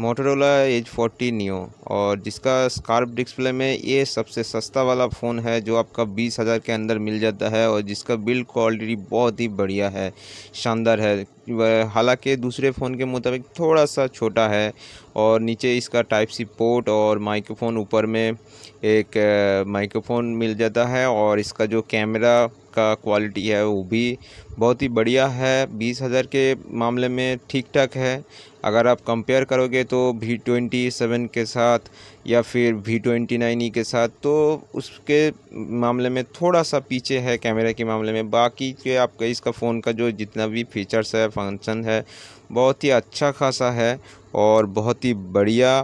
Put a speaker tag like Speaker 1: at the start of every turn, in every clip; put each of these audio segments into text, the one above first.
Speaker 1: Motorola as forty new और जिसका scarf display में ये सबसे सस्ता वाला फ़ोन है जो आपका बीस हज़ार के अंदर मिल जाता है और जिसका बिल्ड क्वालिटी बहुत ही बढ़िया है शानदार है हालांकि दूसरे फ़ोन के मुताबिक थोड़ा सा छोटा है और नीचे इसका टाइप सी पोर्ट और माइक्रोफोन ऊपर में एक माइक्रोफोन मिल जाता है और इसका जो कैमरा का क्वालिटी है वो भी बहुत ही बढ़िया है बीस हज़ार के मामले में ठीक ठाक है अगर आप कंपेयर करोगे तो वी ट्वेंटी सेवन के साथ या फिर वी ट्वेंटी नाइन ई के साथ तो उसके मामले में थोड़ा सा पीछे है कैमरे के मामले में बाकी के आपका इसका फ़ोन का जो जितना भी फीचर्स है फंक्शन है बहुत ही अच्छा खासा है और बहुत ही बढ़िया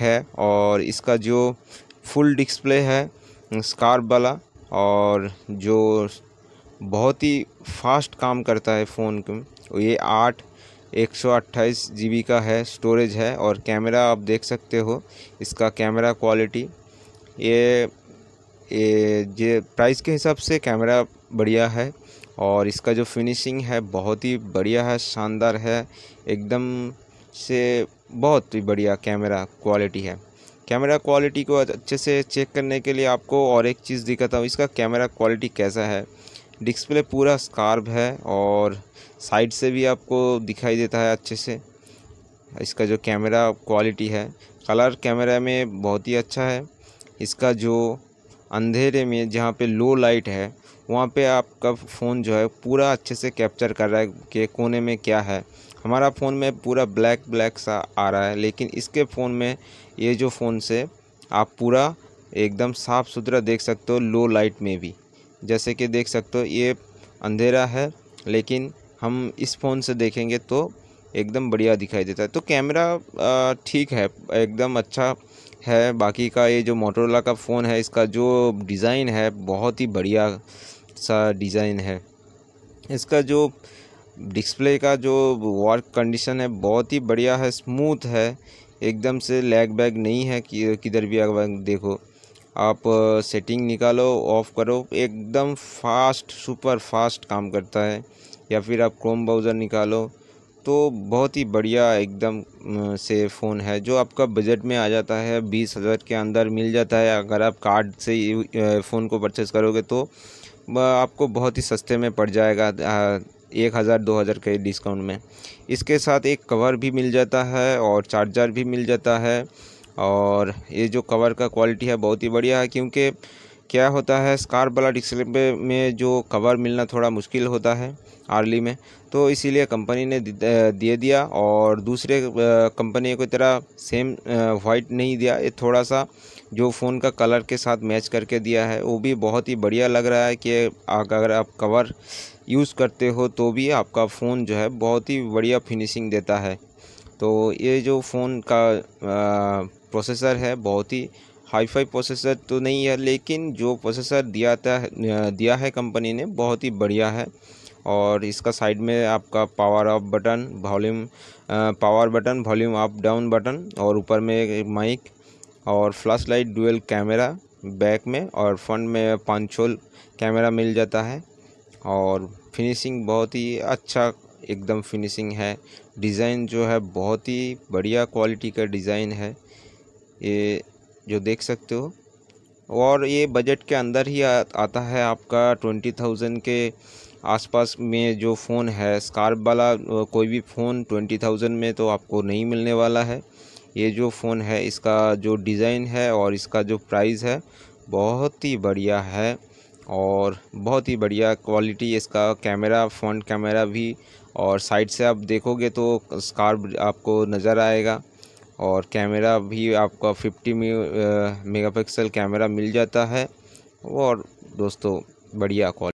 Speaker 1: है और इसका जो फुल डिस्प्ले है स्कार्प वाला और जो बहुत ही फास्ट काम करता है फ़ोन को ये आठ एक सौ अट्ठाईस जी बी का है स्टोरेज है और कैमरा आप देख सकते हो इसका कैमरा क्वालिटी ये ये जे प्राइस के हिसाब से कैमरा बढ़िया है और इसका जो फिनिशिंग है बहुत ही बढ़िया है शानदार है एकदम से बहुत ही बढ़िया कैमरा क्वालिटी है कैमरा क्वालिटी को अच्छे से चेक करने के लिए आपको और एक चीज़ दिखाता हूँ इसका कैमरा क्वालिटी कैसा है डिस्प्ले पूरा स्कार्ब है और साइड से भी आपको दिखाई देता है अच्छे से इसका जो कैमरा क्वालिटी है कलर कैमरा में बहुत ही अच्छा है इसका जो अंधेरे में जहाँ पे लो लाइट है वहाँ पे आपका फ़ोन जो है पूरा अच्छे से कैप्चर कर रहा है कि कोने में क्या है हमारा फ़ोन में पूरा ब्लैक ब्लैक सा आ रहा है लेकिन इसके फ़ोन में ये जो फ़ोन से आप पूरा एकदम साफ़ सुथरा देख सकते हो लो लाइट में भी जैसे कि देख सकते हो ये अंधेरा है लेकिन हम इस फ़ोन से देखेंगे तो एकदम बढ़िया दिखाई देता है तो कैमरा ठीक है एकदम अच्छा है बाकी का ये जो मोटरोला का फ़ोन है इसका जो डिज़ाइन है बहुत ही बढ़िया सा डिज़ाइन है इसका जो डिस्प्ले का जो वर्क कंडीशन है बहुत ही बढ़िया है स्मूथ है एकदम से लैग बैग नहीं है कि किधर भी अगर देखो आप सेटिंग निकालो ऑफ़ करो एकदम फास्ट सुपर फास्ट काम करता है या फिर आप क्रोम ब्राउज़र निकालो तो बहुत ही बढ़िया एकदम से फ़ोन है जो आपका बजट में आ जाता है बीस हज़ार के अंदर मिल जाता है अगर आप कार्ड से फ़ोन को परचेज़ करोगे तो आपको बहुत ही सस्ते में पड़ जाएगा एक हज़ार दो हज़ार के डिस्काउंट में इसके साथ एक कवर भी मिल जाता है और चार्जर भी मिल जाता है और ये जो कवर का क्वालिटी है बहुत ही बढ़िया है क्योंकि क्या होता है स्कार्प वाला डिस्प्ले में जो कवर मिलना थोड़ा मुश्किल होता है आर्ली में तो इसीलिए कंपनी ने दे दिया और दूसरे कंपनी को तरह सेम वाइट नहीं दिया ये थोड़ा सा जो फ़ोन का कलर के साथ मैच करके दिया है वो भी बहुत ही बढ़िया लग रहा है कि अगर आप कवर यूज़ करते हो तो भी आपका फ़ोन जो है बहुत ही बढ़िया फिनिशिंग देता है तो ये जो फ़ोन का आ, प्रोसेसर है बहुत ही हाई फाई प्रोसेसर तो नहीं है लेकिन जो प्रोसेसर दिया था दिया है कंपनी ने बहुत ही बढ़िया है और इसका साइड में आपका power off button volume power button volume up down button और ऊपर में माइक और flash light dual camera back में और फ्रंट में पाँच छोल कैमरा मिल जाता है और फिनिशिंग बहुत ही अच्छा एकदम फिनिशिंग है डिज़ाइन जो है बहुत ही बढ़िया क्वालिटी का डिज़ाइन है ये जो देख सकते हो और ये बजट के अंदर ही आ, आता है आपका ट्वेंटी थाउजेंड के आसपास में जो फ़ोन है स्कार्प वाला कोई भी फ़ोन ट्वेंटी थाउजेंड में तो आपको नहीं मिलने वाला है ये जो फ़ोन है इसका जो डिज़ाइन है और इसका जो प्राइस है बहुत ही बढ़िया है और बहुत ही बढ़िया क्वालिटी इसका कैमरा फ्रंट कैमरा भी और साइड से आप देखोगे तो स्कार्प आपको नज़र आएगा और कैमरा भी आपका 50 मेगापिक्सल कैमरा मिल जाता है और दोस्तों बढ़िया क्वालिटी